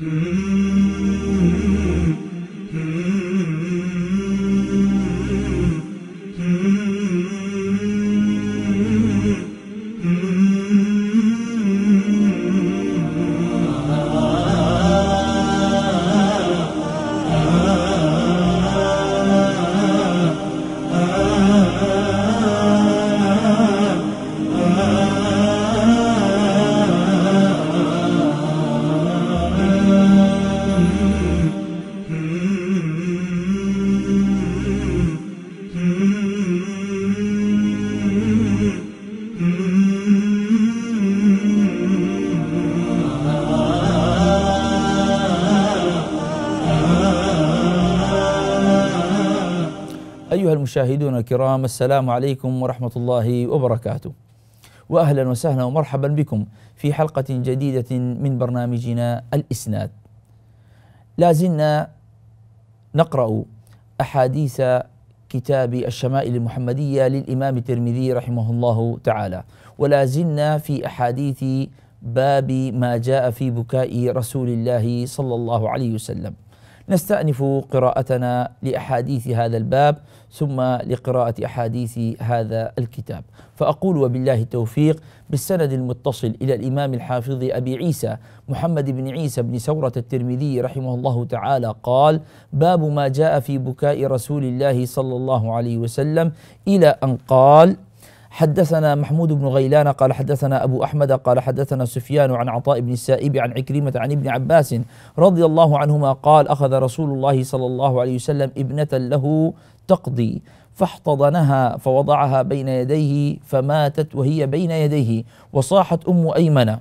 Mm-hmm. المشاهدون الكرام السلام عليكم ورحمة الله وبركاته وأهلا وسهلا ومرحبا بكم في حلقة جديدة من برنامجنا الإسناد لازلنا نقرأ أحاديث كتاب الشمائل المحمدية للإمام الترمذي رحمه الله تعالى ولا زلنا في أحاديث باب ما جاء في بكاء رسول الله صلى الله عليه وسلم نستأنف قراءتنا لأحاديث هذا الباب ثم لقراءة أحاديث هذا الكتاب فأقول وبالله التوفيق بالسند المتصل إلى الإمام الحافظ أبي عيسى محمد بن عيسى بن سورة الترمذي رحمه الله تعالى قال باب ما جاء في بكاء رسول الله صلى الله عليه وسلم إلى أن قال حدثنا محمود بن غيلان قال حدثنا أبو أحمد قال حدثنا سفيان عن عطاء بن السائب عن عكريمة عن ابن عباس رضي الله عنهما قال أخذ رسول الله صلى الله عليه وسلم ابنة له تقضي فاحتضنها فوضعها بين يديه فماتت وهي بين يديه وصاحت أم أيمنة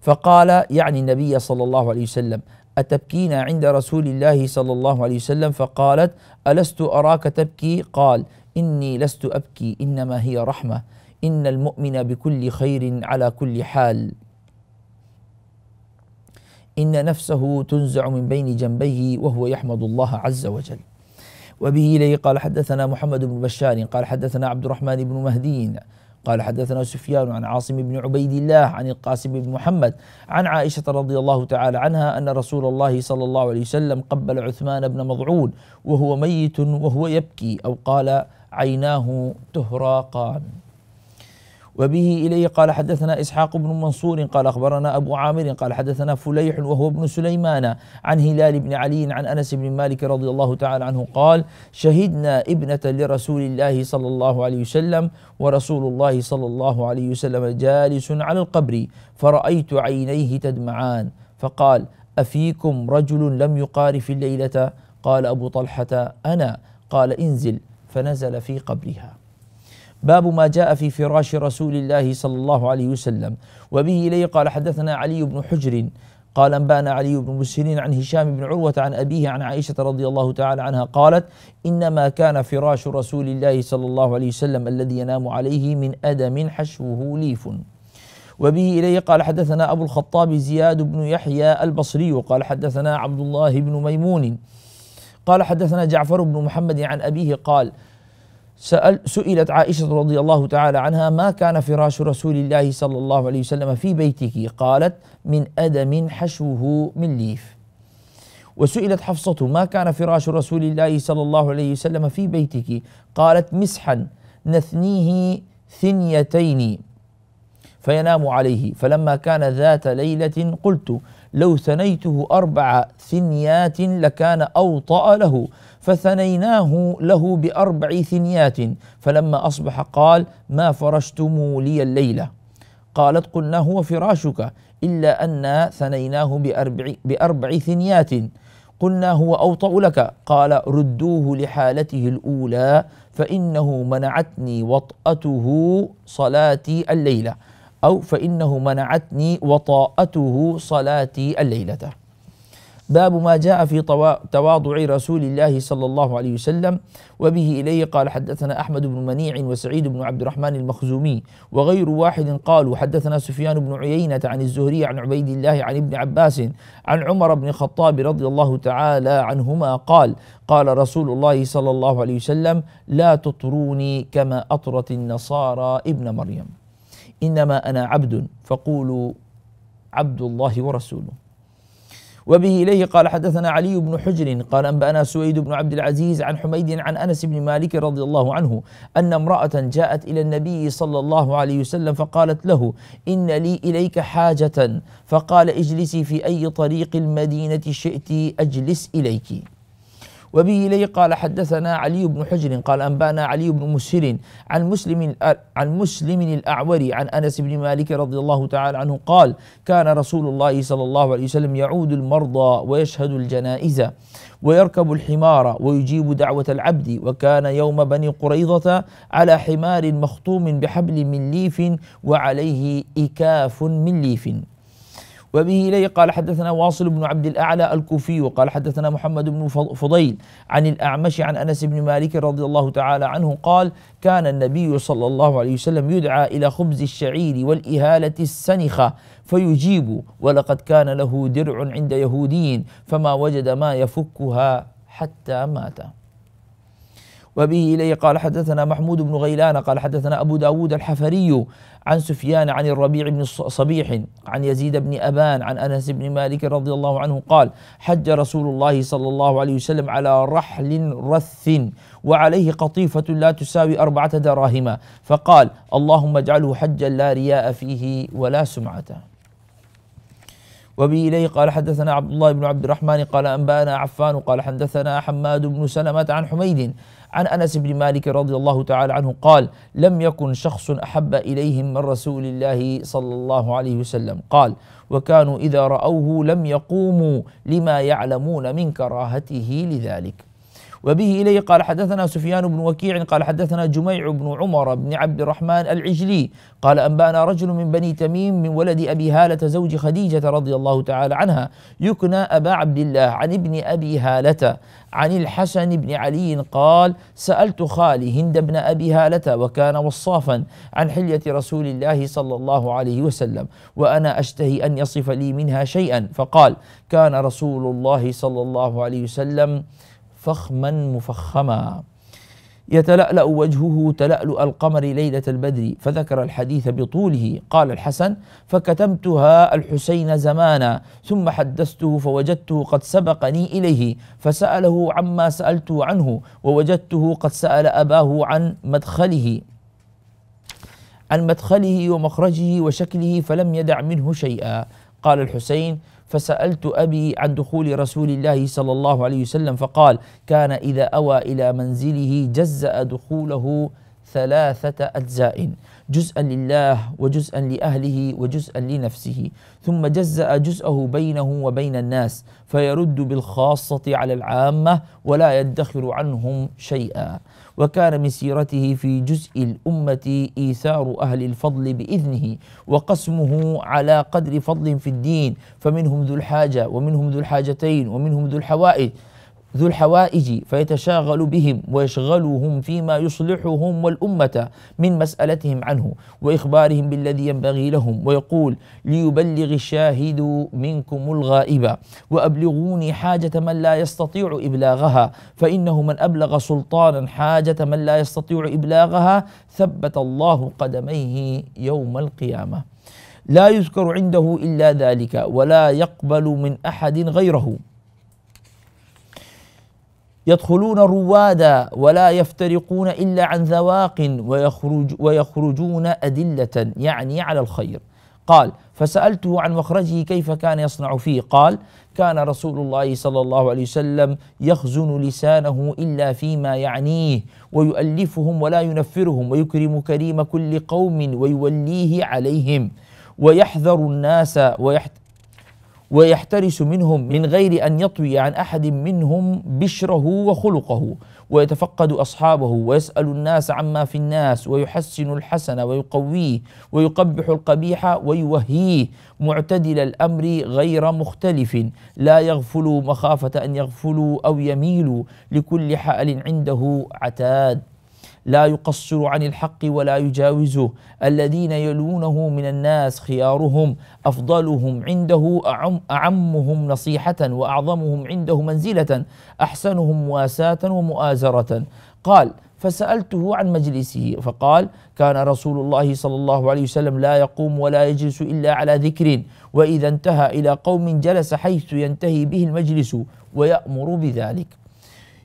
فقال يعني النبي صلى الله عليه وسلم أتبكين عند رسول الله صلى الله عليه وسلم فقالت ألست أراك تبكي قال إني لست أبكي إنما هي رحمة إن المؤمن بكل خير على كل حال إن نفسه تنزع من بين جنبيه وهو يحمد الله عز وجل وبه إليه قال حدثنا محمد بن بشار قال حدثنا عبد الرحمن بن مهدي قال حدثنا سفيان عن عاصم بن عبيد الله عن القاسم بن محمد عن عائشة رضي الله تعالى عنها أن رسول الله صلى الله عليه وسلم قبل عثمان بن مضعون وهو ميت وهو يبكي أو قال عيناه تهراقان وبه إليه قال حدثنا إسحاق بن منصور قال أخبرنا أبو عامر قال حدثنا فليح وهو ابن سليمان عن هلال بن علي عن أنس بن مالك رضي الله تعالى عنه قال شهدنا ابنة لرسول الله صلى الله عليه وسلم ورسول الله صلى الله عليه وسلم جالس على القبر فرأيت عينيه تدمعان فقال أفيكم رجل لم يقارف الليلة قال أبو طلحة أنا قال انزل فنزل في قبرها باب ما جاء في فراش رسول الله صلى الله عليه وسلم وبه إليه قال حدثنا علي بن حجر قال أنبانا علي بن مسهرين عن هشام بن عروة عن أبيه عن عائشة رضي الله تعالى عنها قالت إنما كان فراش رسول الله صلى الله عليه وسلم الذي ينام عليه من أدم حشوه ليف وبه إليه قال حدثنا أبو الخطاب زياد بن يحيى البصري قال حدثنا عبد الله بن ميمون قال حدثنا جعفر بن محمد عن أبيه قال سأل سئلت عائشة رضي الله تعالى عنها ما كان فراش رسول الله صلى الله عليه وسلم في بيتك قالت من أدم حشوه من ليف وسئلت حفصة ما كان فراش رسول الله صلى الله عليه وسلم في بيتك قالت مسحا نثنيه ثنيتين فينام عليه فلما كان ذات ليلة قلت لو ثنيته أربع ثنيات لكان أوطأ له فثنيناه له بأربع ثنيات فلما أصبح قال ما فرشتم لي الليلة قالت قلنا هو فراشك إلا أن ثنيناه بأربع, بأربع ثنيات قلنا هو أوطأ لك قال ردوه لحالته الأولى فإنه منعتني وطأته صلاتي الليلة أو فإنه منعتني وطاءته صلاتي الليلة باب ما جاء في تواضع رسول الله صلى الله عليه وسلم وبه إليه قال حدثنا أحمد بن منيع وسعيد بن عبد الرحمن المخزومي وغير واحد قالوا حدثنا سفيان بن عيينة عن الزهري عن عبيد الله عن ابن عباس عن عمر بن الخطاب رضي الله تعالى عنهما قال قال رسول الله صلى الله عليه وسلم لا تطروني كما أطرت النصارى ابن مريم انما انا عبد فقولوا عبد الله ورسوله وبه اليه قال حدثنا علي بن حجر قال انبانا سويد بن عبد العزيز عن حميد عن انس بن مالك رضي الله عنه ان امراه جاءت الى النبي صلى الله عليه وسلم فقالت له ان لي اليك حاجه فقال اجلسي في اي طريق المدينه شئت اجلس اليك وبه إليه قال حدثنا علي بن حجر قال أنبانا علي بن مسهر عن مسلم عن مسلم الأعوري عن أنس بن مالك رضي الله تعالى عنه قال كان رسول الله صلى الله عليه وسلم يعود المرضى ويشهد الجنائز ويركب الحمار ويجيب دعوة العبد وكان يوم بني قريظة على حمار مخطوم بحبل من ليف وعليه إكاف من ليف وبه إليه قال حدثنا واصل بن عبد الأعلى الكوفي وقال حدثنا محمد بن فضيل عن الأعمش عن أنس بن مالك رضي الله تعالى عنه قال كان النبي صلى الله عليه وسلم يدعى إلى خبز الشعير والإهالة السنخة فيجيب ولقد كان له درع عند يهودي فما وجد ما يفكها حتى مات وبه إليه قال حدثنا محمود بن غيلان قال حدثنا أبو داود الحفري عن سفيان عن الربيع بن صبيح عن يزيد بن أبان عن أنس بن مالك رضي الله عنه قال حج رسول الله صلى الله عليه وسلم على رحل رث وعليه قطيفة لا تساوي أربعة دراهم فقال اللهم اجعله حجا لا رياء فيه ولا سمعة وبه إليه قال حدثنا عبد الله بن عبد الرحمن قال أنبانا عفان قال حدثنا حماد بن سلمة عن حميد عن انس بن مالك رضي الله تعالى عنه قال لم يكن شخص احب اليهم من رسول الله صلى الله عليه وسلم قال وكانوا اذا راوه لم يقوموا لما يعلمون من كراهته لذلك وبه إليه قال حدثنا سفيان بن وكيع قال حدثنا جميع بن عمر بن عبد الرحمن العجلي قال أنبانا رجل من بني تميم من ولد أبي هالة زوج خديجة رضي الله تعالى عنها يكنى أبا عبد الله عن ابن أبي هالة عن الحسن بن علي قال سألت خالي هند بن أبي هالة وكان وصافا عن حلية رسول الله صلى الله عليه وسلم وأنا أشتهي أن يصف لي منها شيئا فقال كان رسول الله صلى الله عليه وسلم فخما مفخما يتلألأ وجهه تلألؤ القمر ليلة البدر فذكر الحديث بطوله قال الحسن فكتمتها الحسين زمانا ثم حدثته فوجدته قد سبقني إليه فسأله عما سألته عنه ووجدته قد سأل أباه عن مدخله عن مدخله ومخرجه وشكله فلم يدع منه شيئا قال الحسين فسألت أبي عن دخول رسول الله صلى الله عليه وسلم فقال كان إذا أوى إلى منزله جزأ دخوله ثلاثة أجزاء جزءا لله وجزءا لأهله وجزءا لنفسه ثم جزأ جزءه بينه وبين الناس فيرد بالخاصة على العامة ولا يدخر عنهم شيئا وكان من سيرته في جزء الأمة إيثار أهل الفضل بإذنه وقسمه على قدر فضل في الدين فمنهم ذو الحاجة ومنهم ذو الحاجتين ومنهم ذو الحوائج ذو الحوائج فيتشاغل بهم ويشغلهم فيما يصلحهم والأمة من مسألتهم عنه وإخبارهم بالذي ينبغي لهم ويقول ليبلغ الشاهد منكم الغائبة وأبلغوني حاجة من لا يستطيع إبلاغها فإنه من أبلغ سلطانا حاجة من لا يستطيع إبلاغها ثبت الله قدميه يوم القيامة لا يذكر عنده إلا ذلك ولا يقبل من أحد غيره يدخلون روادا ولا يفترقون الا عن ذواق ويخرج ويخرجون ادله يعني على الخير قال فسالته عن مخرجه كيف كان يصنع فيه قال كان رسول الله صلى الله عليه وسلم يخزن لسانه الا فيما يعنيه ويؤلفهم ولا ينفرهم ويكرم كريم كل قوم ويوليه عليهم ويحذر الناس ويحت ويحترس منهم من غير ان يطوي عن احد منهم بشره وخلقه ويتفقد اصحابه ويسال الناس عما في الناس ويحسن الحسن ويقويه ويقبح القبيح ويوهيه معتدل الامر غير مختلف لا يغفل مخافه ان يغفلوا او يميلوا لكل حال عنده عتاد لا يقصر عن الحق ولا يجاوزه الذين يلونه من الناس خيارهم أفضلهم عنده أعمهم نصيحة وأعظمهم عنده منزلة أحسنهم مواساة ومؤازرة قال فسألته عن مجلسه فقال كان رسول الله صلى الله عليه وسلم لا يقوم ولا يجلس إلا على ذكر وإذا انتهى إلى قوم جلس حيث ينتهي به المجلس ويأمر بذلك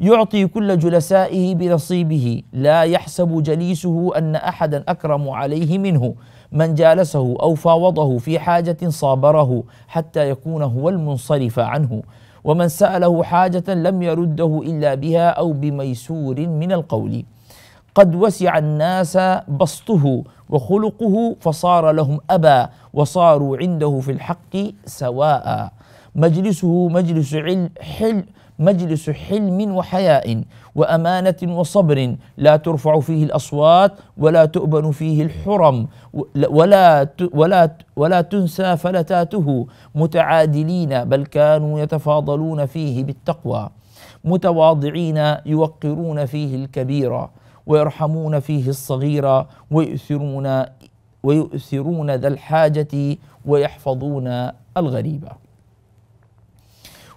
يعطي كل جلسائه بنصيبه لا يحسب جليسه ان احدا اكرم عليه منه من جالسه او فاوضه في حاجه صابره حتى يكون هو المنصرف عنه ومن ساله حاجه لم يرده الا بها او بميسور من القول قد وسع الناس بسطه وخلقه فصار لهم ابا وصاروا عنده في الحق سواء مجلسه مجلس علم حل مجلس حلم وحياء وأمانة وصبر لا ترفع فيه الأصوات ولا تؤبن فيه الحرم ولا ولا ولا تنسى فلتاته متعادلين بل كانوا يتفاضلون فيه بالتقوى متواضعين يوقرون فيه الكبير ويرحمون فيه الصغير ويؤثرون ويؤثرون ذا الحاجة ويحفظون الغريبة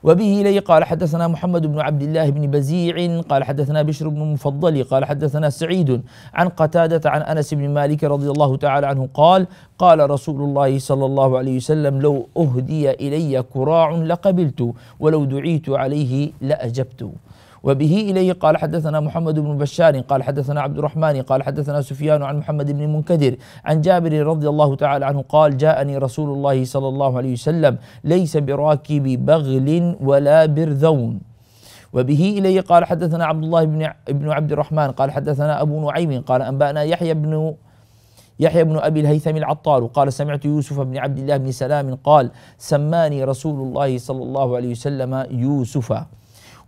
وبه إليه قال حدثنا محمد بن عبد الله بن بزيع قال حدثنا بشر بن مفضل قال حدثنا سعيد عن قتادة عن أنس بن مالك رضي الله تعالى عنه قال قال رسول الله صلى الله عليه وسلم لو أهدي إلي كراع لقبلت ولو دعيت عليه لأجبت وبه إليه قال حدثنا محمد بن بشار قال حدثنا عبد الرحمن قال حدثنا سفيان عن محمد بن منكدر عن جابر رضي الله تعالى عنه قال جاءني رسول الله صلى الله عليه وسلم ليس براكب بغل ولا برذون وبه إليه قال حدثنا عبد الله بن ابن عبد الرحمن قال حدثنا أبو نعيم قال أنبأنا يحيى بن يحيى بن أبي الهيثم العطار قال سمعت يوسف بن عبد الله بن سلام قال سماني رسول الله صلى الله عليه وسلم يوسفا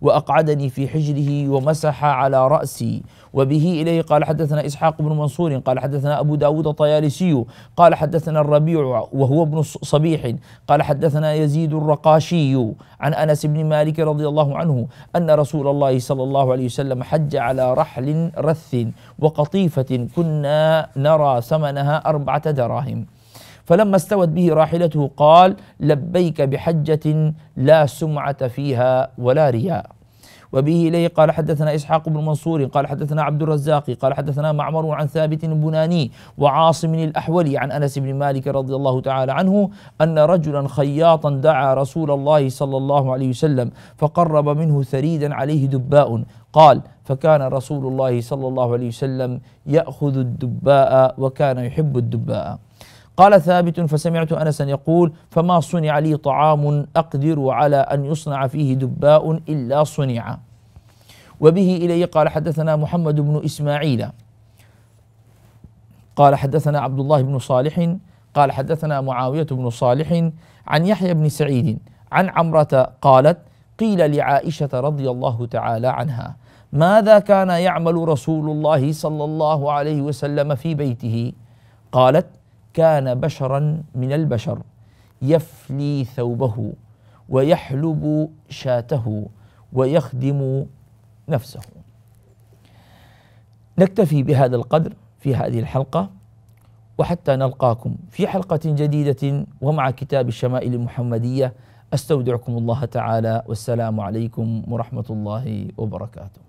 وأقعدني في حجره ومسح على رأسي وبه إليه قال حدثنا إسحاق بن منصور قال حدثنا أبو داود الطيالسي قال حدثنا الربيع وهو ابن صبيح قال حدثنا يزيد الرقاشي عن أنس بن مالك رضي الله عنه أن رسول الله صلى الله عليه وسلم حج على رحل رث وقطيفة كنا نرى ثمنها أربعة دراهم فلما استوت به راحلته قال لبيك بحجة لا سمعة فيها ولا رياء وبه إليه قال حدثنا إسحاق بن منصور قال حدثنا عبد الرزاق قال حدثنا معمر عن ثابت البناني وعاصم الأحولي عن أنس بن مالك رضي الله تعالى عنه أن رجلا خياطا دعا رسول الله صلى الله عليه وسلم فقرب منه ثريدا عليه دباء قال فكان رسول الله صلى الله عليه وسلم يأخذ الدباء وكان يحب الدباء قال ثابت فسمعت انسا يقول فما صنع لي طعام اقدر على ان يصنع فيه دباء الا صنع وبه الي قال حدثنا محمد بن اسماعيل قال حدثنا عبد الله بن صالح قال حدثنا معاويه بن صالح عن يحيى بن سعيد عن عمره قالت قيل لعائشه رضي الله تعالى عنها ماذا كان يعمل رسول الله صلى الله عليه وسلم في بيته قالت كان بشرا من البشر يفلي ثوبه ويحلب شاته ويخدم نفسه نكتفي بهذا القدر في هذه الحلقه وحتى نلقاكم في حلقه جديده ومع كتاب الشمائل المحمديه استودعكم الله تعالى والسلام عليكم ورحمه الله وبركاته.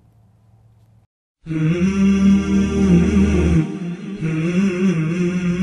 hmm